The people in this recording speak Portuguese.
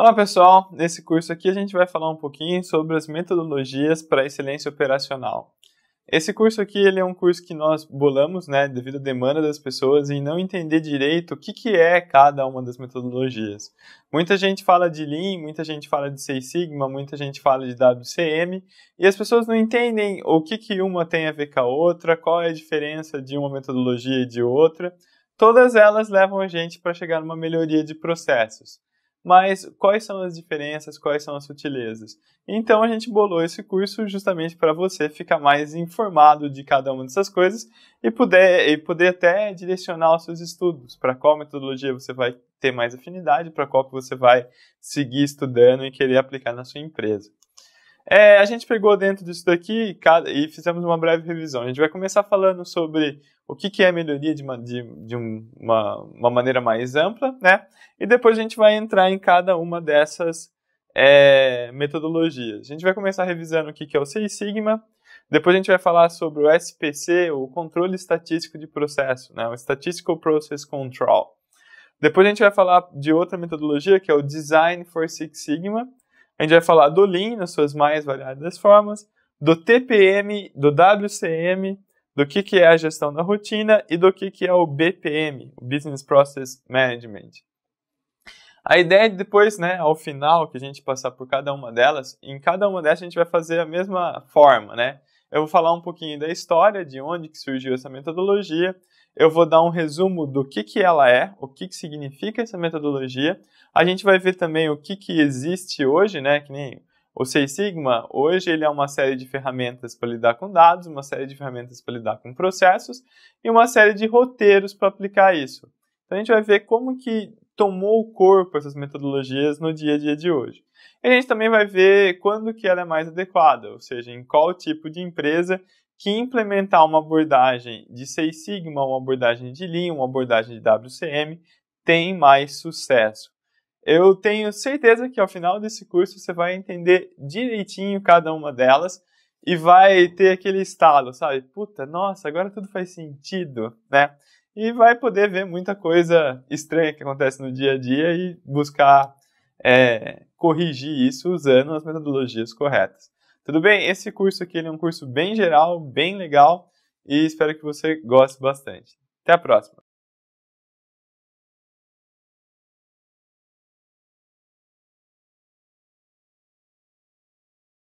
Olá pessoal, nesse curso aqui a gente vai falar um pouquinho sobre as metodologias para excelência operacional. Esse curso aqui ele é um curso que nós bolamos, né, devido à demanda das pessoas em não entender direito o que, que é cada uma das metodologias. Muita gente fala de Lean, muita gente fala de Six Sigma, muita gente fala de WCM e as pessoas não entendem o que, que uma tem a ver com a outra, qual é a diferença de uma metodologia e de outra. Todas elas levam a gente para chegar numa melhoria de processos mas quais são as diferenças, quais são as sutilezas. Então a gente bolou esse curso justamente para você ficar mais informado de cada uma dessas coisas e poder, e poder até direcionar os seus estudos, para qual metodologia você vai ter mais afinidade, para qual que você vai seguir estudando e querer aplicar na sua empresa. É, a gente pegou dentro disso daqui cada, e fizemos uma breve revisão. A gente vai começar falando sobre o que, que é melhoria de, uma, de, de uma, uma, maneira mais ampla, né? E depois a gente vai entrar em cada uma dessas é, metodologias. A gente vai começar revisando o que, que é o Six Sigma, depois a gente vai falar sobre o SPC, o Controle Estatístico de Processo, né? o Statistical Process Control. Depois a gente vai falar de outra metodologia, que é o Design for Six Sigma, a gente vai falar do Lean nas suas mais variadas formas, do TPM, do WCM, do que, que é a gestão da rotina e do que, que é o BPM, o Business Process Management. A ideia é depois, né, ao final, que a gente passar por cada uma delas, em cada uma delas a gente vai fazer a mesma forma, né? Eu vou falar um pouquinho da história, de onde que surgiu essa metodologia. Eu vou dar um resumo do que, que ela é, o que, que significa essa metodologia. A gente vai ver também o que, que existe hoje, né? Que nem o Six Sigma, hoje ele é uma série de ferramentas para lidar com dados, uma série de ferramentas para lidar com processos e uma série de roteiros para aplicar isso. Então a gente vai ver como que tomou o corpo essas metodologias no dia a dia de hoje. E a gente também vai ver quando que ela é mais adequada, ou seja, em qual tipo de empresa que implementar uma abordagem de Six Sigma, uma abordagem de Lean, uma abordagem de WCM tem mais sucesso. Eu tenho certeza que ao final desse curso você vai entender direitinho cada uma delas e vai ter aquele estalo, sabe? Puta, nossa, agora tudo faz sentido, né? E vai poder ver muita coisa estranha que acontece no dia a dia e buscar é, corrigir isso usando as metodologias corretas. Tudo bem? Esse curso aqui é um curso bem geral, bem legal e espero que você goste bastante. Até a próxima!